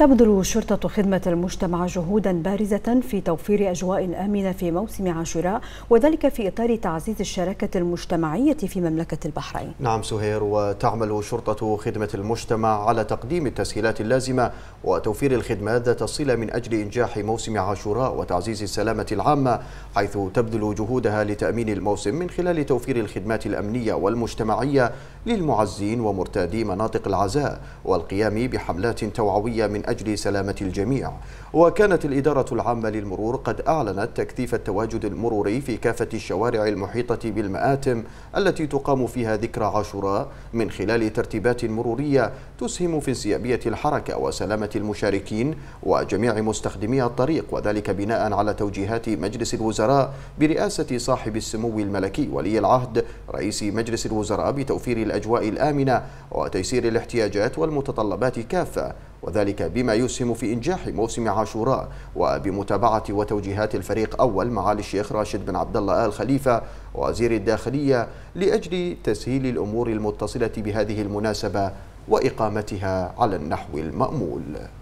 تبذل شرطة خدمة المجتمع جهودا بارزة في توفير أجواء آمنة في موسم عاشوراء وذلك في إطار تعزيز الشراكة المجتمعية في مملكة البحرين نعم سهير وتعمل شرطة خدمة المجتمع على تقديم التسهيلات اللازمة وتوفير الخدمات ذات الصلة من أجل إنجاح موسم عاشوراء وتعزيز السلامة العامة حيث تبذل جهودها لتأمين الموسم من خلال توفير الخدمات الأمنية والمجتمعية للمعزين ومرتادي مناطق العزاء والقيام بحملات توعوية من أجل سلامة الجميع وكانت الإدارة العامة للمرور قد أعلنت تكثيف التواجد المروري في كافة الشوارع المحيطة بالمآتم التي تقام فيها ذكرى عاشوراء من خلال ترتيبات مرورية تسهم في انسيابية الحركة وسلامة المشاركين وجميع مستخدمي الطريق وذلك بناء على توجيهات مجلس الوزراء برئاسة صاحب السمو الملكي ولي العهد رئيس مجلس الوزراء بتوفير الأجواء الآمنة وتيسير الاحتياجات والمتطلبات كافة وذلك بما يسهم في إنجاح موسم عاشوراء وبمتابعة وتوجيهات الفريق أول معالي الشيخ راشد بن عبد الله آل خليفة وزير الداخلية لأجل تسهيل الأمور المتصلة بهذه المناسبة وإقامتها على النحو المأمول